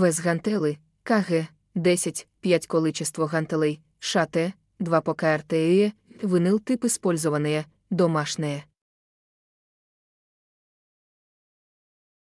Вес гантели КГ 10, 5 количество гантелей, ШТ, 2 по КРТЕ, винил тип использованные, домашнее.